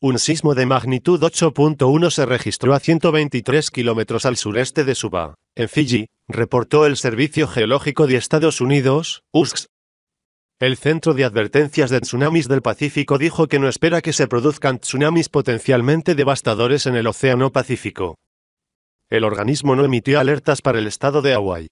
Un sismo de magnitud 8.1 se registró a 123 kilómetros al sureste de Suba, en Fiji, reportó el Servicio Geológico de Estados Unidos, USGS. El Centro de Advertencias de Tsunamis del Pacífico dijo que no espera que se produzcan tsunamis potencialmente devastadores en el Océano Pacífico. El organismo no emitió alertas para el estado de Hawái.